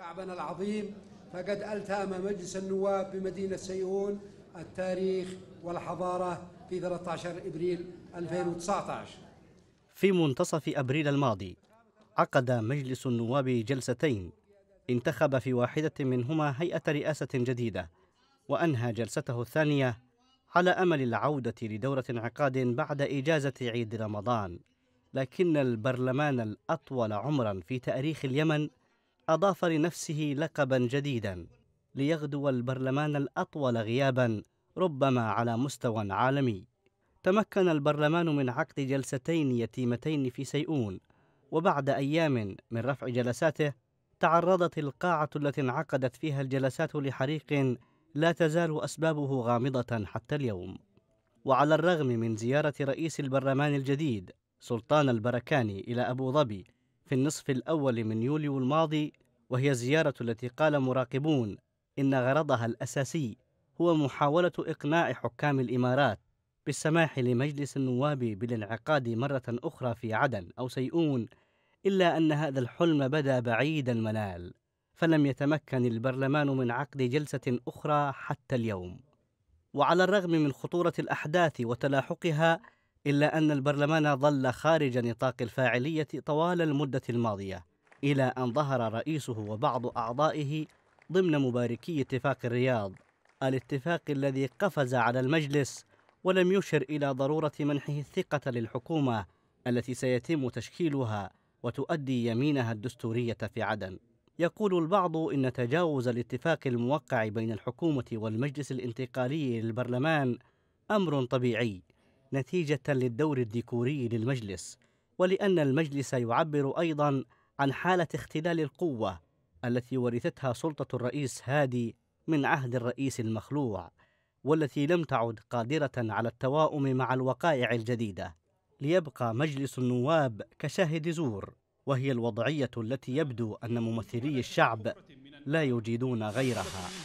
شعبنا العظيم فقد ألتام مجلس النواب بمدينة سيئون التاريخ والحضارة في 13 إبريل 2019 في منتصف أبريل الماضي عقد مجلس النواب جلستين انتخب في واحدة منهما هيئة رئاسة جديدة وأنهى جلسته الثانية على امل العوده لدوره انعقاد بعد اجازه عيد رمضان لكن البرلمان الاطول عمرا في تاريخ اليمن أضاف لنفسه لقبا جديدا ليغدو البرلمان الأطول غيابا ربما على مستوى عالمي تمكن البرلمان من عقد جلستين يتيمتين في سيئون وبعد أيام من رفع جلساته تعرضت القاعة التي انعقدت فيها الجلسات لحريق لا تزال أسبابه غامضة حتى اليوم وعلى الرغم من زيارة رئيس البرلمان الجديد سلطان البركاني إلى أبو ظبي في النصف الأول من يوليو الماضي وهي الزيارة التي قال مراقبون إن غرضها الأساسي هو محاولة إقناع حكام الإمارات بالسماح لمجلس النواب بالانعقاد مرة أخرى في عدن أو سيئون إلا أن هذا الحلم بدا بعيد المنال فلم يتمكن البرلمان من عقد جلسة أخرى حتى اليوم وعلى الرغم من خطورة الأحداث وتلاحقها إلا أن البرلمان ظل خارج نطاق الفاعلية طوال المدة الماضية إلى أن ظهر رئيسه وبعض أعضائه ضمن مباركي اتفاق الرياض الاتفاق الذي قفز على المجلس ولم يشر إلى ضرورة منحه الثقة للحكومة التي سيتم تشكيلها وتؤدي يمينها الدستورية في عدن يقول البعض إن تجاوز الاتفاق الموقع بين الحكومة والمجلس الانتقالي للبرلمان أمر طبيعي نتيجة للدور الديكوري للمجلس ولأن المجلس يعبر أيضا عن حالة اختلال القوة التي ورثتها سلطة الرئيس هادي من عهد الرئيس المخلوع والتي لم تعد قادرة على التواؤم مع الوقائع الجديدة ليبقى مجلس النواب كشاهد زور وهي الوضعية التي يبدو أن ممثلي الشعب لا يجيدون غيرها